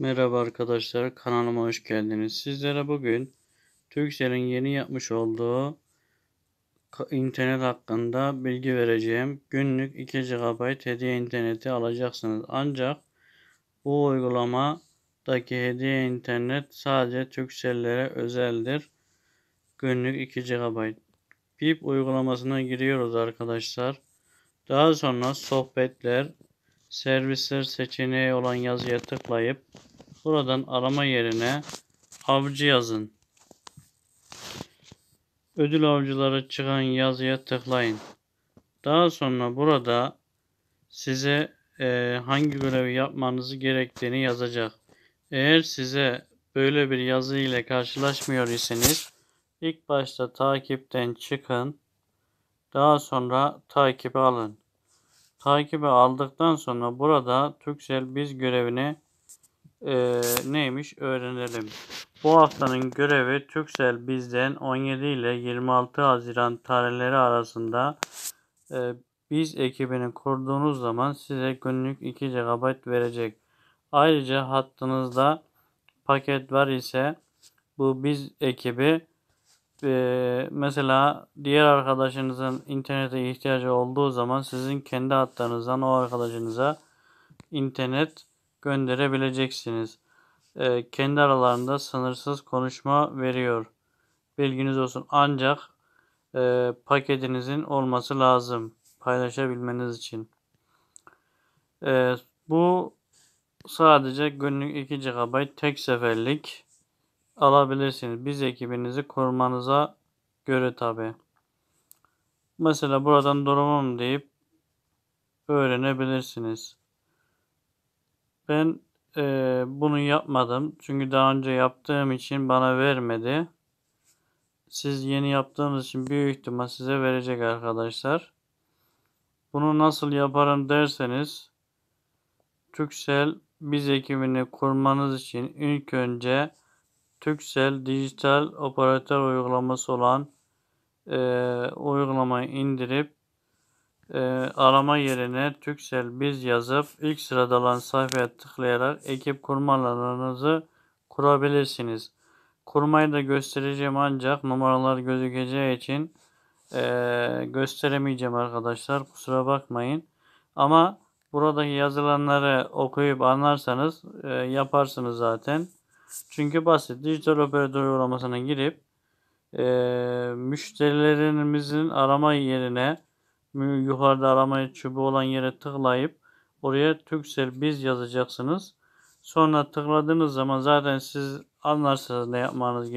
Merhaba arkadaşlar kanalıma hoş geldiniz. Sizlere bugün Türkcell'in yeni yapmış olduğu internet hakkında bilgi vereceğim. Günlük 2 GB hediye interneti alacaksınız. Ancak bu uygulamadaki hediye internet sadece Türkcell'lere özeldir. Günlük 2 GB. Pip uygulamasına giriyoruz arkadaşlar. Daha sonra sohbetler, servisler seçeneği olan yazıya tıklayıp Buradan arama yerine avcı yazın. Ödül avcıları çıkan yazıya tıklayın. Daha sonra burada size e, hangi görevi yapmanızı gerektiğini yazacak. Eğer size böyle bir yazı ile karşılaşmıyor iseniz ilk başta takipten çıkın. Daha sonra takibi alın. Takibi aldıktan sonra burada Türksel biz görevini e, neymiş öğrenelim. Bu haftanın görevi Türksel bizden 17 ile 26 Haziran tarihleri arasında e, biz ekibini kurduğunuz zaman size günlük 2 GB verecek. Ayrıca hattınızda paket var ise bu biz ekibi e, mesela diğer arkadaşınızın internete ihtiyacı olduğu zaman sizin kendi hattınızdan o arkadaşınıza internet gönderebileceksiniz. E, kendi aralarında sınırsız konuşma veriyor. Bilginiz olsun. Ancak e, paketinizin olması lazım paylaşabilmeniz için. E, bu sadece günlük 2 GB tek seferlik alabilirsiniz. Biz ekibinizi korumanıza göre tabi. Mesela buradan durumum deyip öğrenebilirsiniz. Ben e, bunu yapmadım. Çünkü daha önce yaptığım için bana vermedi. Siz yeni yaptığınız için büyük ihtimal size verecek arkadaşlar. Bunu nasıl yaparım derseniz Türksel biz ekibini kurmanız için ilk önce Türksel dijital operatör uygulaması olan e, uygulamayı indirip e, arama yerine Türkcell biz yazıp ilk sırada olan sayfaya tıklayarak ekip kurma alanınızı kurabilirsiniz. Kurmayı da göstereceğim ancak numaralar gözükeceği için e, gösteremeyeceğim arkadaşlar. Kusura bakmayın. Ama buradaki yazılanları okuyup anlarsanız e, yaparsınız zaten. Çünkü basit. Dijital operatör uygulamasına girip e, müşterilerimizin arama yerine yukarıda arama çubuğu olan yere tıklayıp oraya Türksel biz yazacaksınız. Sonra tıkladığınız zaman zaten siz anlarsınız ne yapmanız gerekiyor.